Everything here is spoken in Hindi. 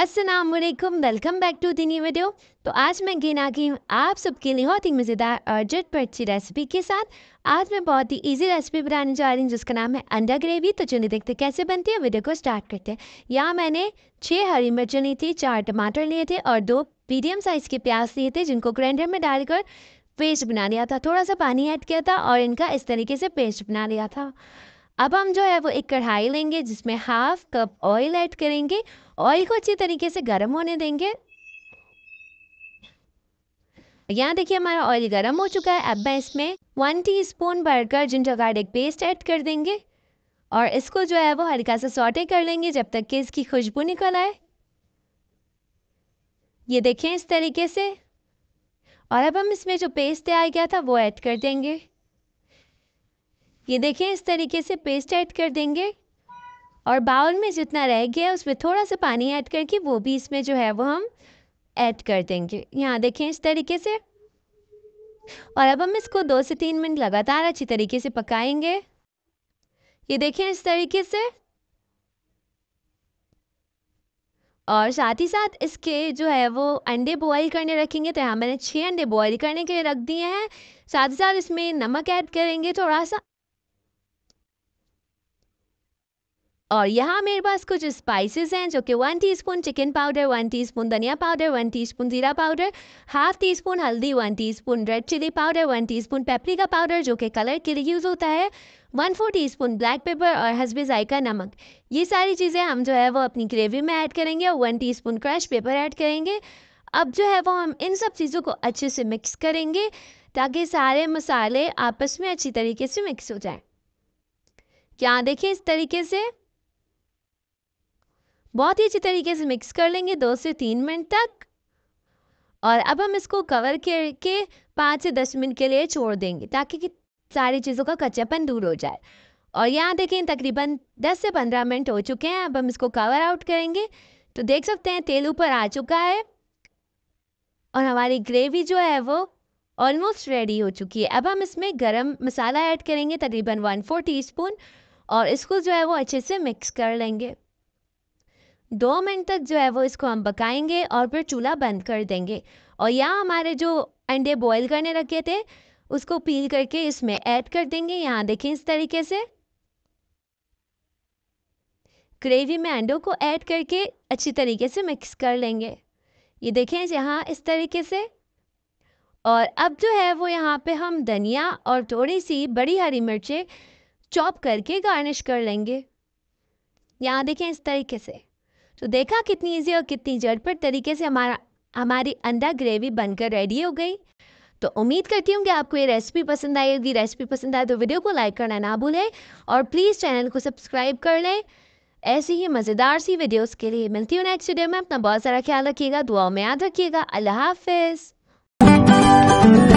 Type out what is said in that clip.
Aslam welcome back to the video तो आज मैं गिना की हूँ आप सबके लिए बहुत ही मज़ेदार और झटपट अच्छी रेसिपी के साथ आज मैं बहुत ही इजी रेसिपी बनाने जा रही हूँ जिसका नाम है अंडा ग्रेवी तो चलिए देखते कैसे बनती है वीडियो को स्टार्ट करते हैं यहाँ मैंने छः हरी मिर्च ली थी चार टमाटर लिए थे और दो मीडियम साइज़ के प्याज लिए थे जिनको ग्राइंडर में डालकर पेस्ट बना लिया था थोड़ा सा पानी ऐड किया था और इनका इस तरीके से पेस्ट बना लिया था अब हम जो है वो एक कढ़ाई लेंगे जिसमें हाफ कप ऑयल ऐड करेंगे ऑयल को अच्छी तरीके से गर्म होने देंगे यहाँ देखिए हमारा ऑयल गर्म हो चुका है अब मैं इसमें वन टीस्पून भरकर जिंजर गार्लिक पेस्ट ऐड कर देंगे और इसको जो है वो हल्का सा सॉटे कर लेंगे जब तक कि इसकी खुशबू निकल आए ये देखें इस तरीके से और अब हम इसमें जो पेस्ट तैयार किया था वो ऐड कर देंगे ये देखें इस तरीके से पेस्ट ऐड कर देंगे और बाउल में जितना रह गया उसमें थोड़ा सा पानी ऐड करके वो भी इसमें जो है वो हम ऐड कर देंगे यहाँ देखें इस तरीके से और अब हम इसको दो से तीन मिनट लगातार अच्छी तरीके से पकाएंगे ये देखें इस तरीके से और साथ ही साथ इसके जो है वो अंडे बॉईल करने रखेंगे तो यहाँ मैंने छः अंडे बॉईल करने के लिए रख दिए हैं साथ ही साथ इसमें नमक ऐड करेंगे थोड़ा सा और यहाँ मेरे पास कुछ स्पाइसेस हैं जो कि one teaspoon chicken powder one teaspoon धनिया पाउडर वन टीस्पून जीरा पाउडर हाफ टी स्पून हल्दी one teaspoon red chilli powder one teaspoon paprika powder जो कि कलर के लिए यूज़ होता है one four teaspoon black pepper और हसबे जायका नमक ये सारी चीज़ें हम जो है वो अपनी ग्रेवी में ऐड करेंगे और one teaspoon crush pepper add करेंगे अब जो है वो हम इन सब चीज़ों को अच्छे से मिक्स करेंगे ताकि सारे मसाले आपस में अच्छी तरीके से मिक्स हो जाएं क्या देखिए इस तरीके से बहुत ही अच्छी तरीके से मिक्स कर लेंगे दो से तीन मिनट तक और अब हम इसको कवर करके पाँच से दस मिनट के लिए छोड़ देंगे ताकि कि सारी चीज़ों का कच्चापन दूर हो जाए और यहाँ देखें तकरीबन दस से पंद्रह मिनट हो चुके हैं अब हम इसको कवर आउट करेंगे तो देख सकते हैं तेल ऊपर आ चुका है और हमारी ग्रेवी जो है वो ऑलमोस्ट रेडी हो चुकी है अब हम इसमें गरम मसाला ऐड करेंगे तकरीबन वन फोर टी और इसको जो है वो अच्छे से मिक्स कर लेंगे दो मिनट तक जो है वो इसको हम पकाएंगे और फिर चूल्हा बंद कर देंगे और यहाँ हमारे जो अंडे बॉईल करने रखे थे उसको पील करके इसमें ऐड कर देंगे यहाँ देखें इस तरीके से ग्रेवी में अंडों को ऐड करके अच्छी तरीके से मिक्स कर लेंगे ये देखें यहाँ इस तरीके से और अब जो है वो यहाँ पे हम धनिया और थोड़ी सी बड़ी हरी मिर्चें चॉप करके गार्निश कर लेंगे यहाँ देखें इस तरीके से तो देखा कितनी ईजी और कितनी झटपट तरीके से हमारा हमारी अंडा ग्रेवी बनकर रेडी हो गई तो उम्मीद करती हूँ कि आपको ये रेसिपी पसंद आई होगी रेसिपी पसंद आए तो वीडियो को लाइक करना ना भूलें और प्लीज़ चैनल को सब्सक्राइब कर लें ऐसी ही मज़ेदार सी वीडियोस के लिए मिलती हूँ नेक्स्ट वीडियो में अपना बहुत सारा ख्याल रखिएगा दुआओं में याद रखिएगा अल्लाह हाफिज़